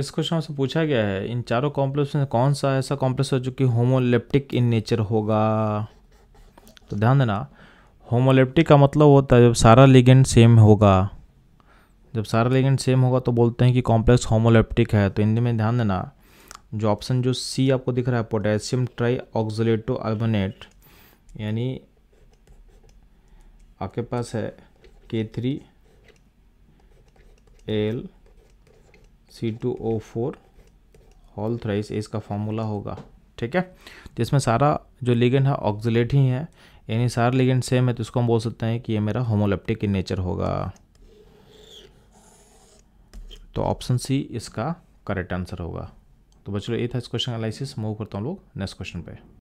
इस क्वेश्चन में से पूछा गया है इन चारों कॉम्प्लेक्स में कौन सा ऐसा कॉम्प्लेक्स है जो कि होमोलेप्टिक इन नेचर होगा तो ध्यान देना होमोलेप्टिक का मतलब होता है जब सारा लिगेंड सेम होगा जब सारा लिगेंड सेम होगा तो बोलते हैं कि कॉम्प्लेक्स होमोलेप्टिक है तो इनमें ध्यान देना जो ऑप्शन जो सी आपको दिख रहा है पोटेशियम ट्राई ऑक्जोलेटो अल्बोनेट यानी आपके पास है के three L C two O four whole thrice इसका फॉर्मूला होगा ठीक है तो इसमें सारा जो लिगेंड है ऑक्जिलेट ही है यानी सारा लिगेंड सेम है तो इसको हम बोल सकते हैं कि ये मेरा होमोलेप्टिक इन नेचर होगा तो ऑप्शन सी इसका करेक्ट आंसर होगा तो बच्चों ये था इस क्वेश्चन एनालिसिस मूव करता हूँ लोग नेक्स्ट क्वेश्चन पे